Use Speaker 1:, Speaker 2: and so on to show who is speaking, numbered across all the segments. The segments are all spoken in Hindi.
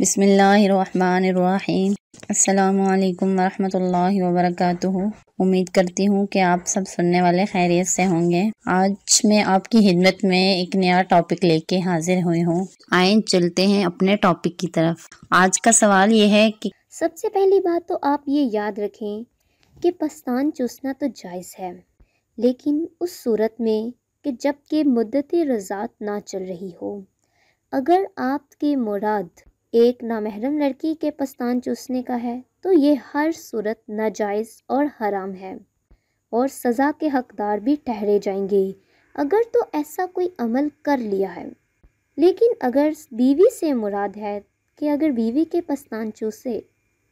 Speaker 1: बिसमीम् अल्लाम वरहमतुल्लाहि वबरकातुहू उम्मीद करती हूँ कि आप सब सुनने वाले खैरियत से होंगे आज मैं आपकी हिम्मत में एक नया टॉपिक लेके हाजिर हुई हूँ आए चलते हैं अपने टॉपिक की तरफ आज का सवाल ये है कि
Speaker 2: सबसे पहली बात तो आप ये याद रखें कि पस्तान चूसना तो जायज़ है लेकिन उस सूरत में कि जबकि मुद्दत रजात ना चल रही हो अगर आपके मुराद एक नामहरम लड़की के पस्तान चूसने का है तो ये हर सूरत नाजायज़ और हराम है और सज़ा के हकदार भी ठहरे जाएंगे अगर तो ऐसा कोई अमल कर लिया है लेकिन अगर बीवी से मुराद है कि अगर बीवी के पस्तान चूसे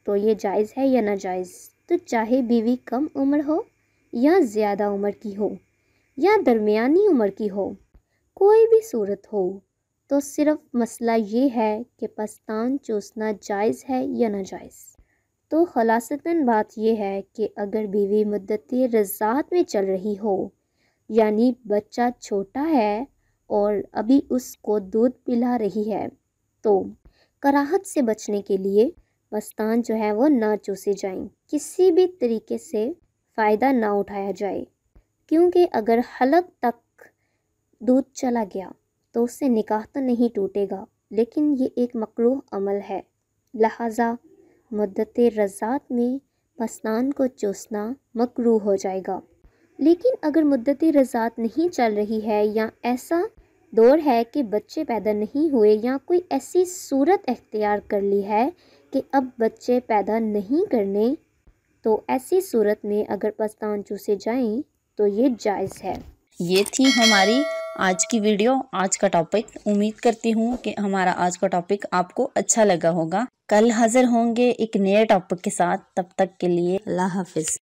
Speaker 2: तो ये जायज़ है या नाजायज़ तो चाहे बीवी कम उम्र हो या ज़्यादा उम्र की हो या दरमियानी उम्र की हो कोई भी सूरत हो तो सिर्फ मसला ये है कि पस्तान चूसना जायज़ है या नाजायज़ तो खलासतन बात यह है कि अगर बीवी मदत रजात में चल रही हो यानी बच्चा छोटा है और अभी उसको दूध पिला रही है तो कराहत से बचने के लिए पस्तान जो है वो ना चूसे जाएं किसी भी तरीके से फ़ायदा ना उठाया जाए क्योंकि अगर हलक तक दूध चला गया तो उससे निकाह तो नहीं टूटेगा लेकिन ये एक मकरूह अमल है लहाजा मदत रजात में पसनान को चूसना मकरू हो जाएगा लेकिन अगर मदत रजात नहीं चल रही है या ऐसा दौर है कि बच्चे पैदा नहीं हुए या कोई ऐसी सूरत अख्तियार कर ली है कि अब बच्चे पैदा नहीं करने तो ऐसी सूरत में अगर पस्तान चूसे जाएं तो ये जायज़ है
Speaker 1: ये थी हमारी आज की वीडियो आज का टॉपिक उम्मीद करती हूँ कि हमारा आज का टॉपिक आपको अच्छा लगा होगा कल हाजिर होंगे एक नए टॉपिक के साथ तब तक के लिए अल्लाह हाफिज़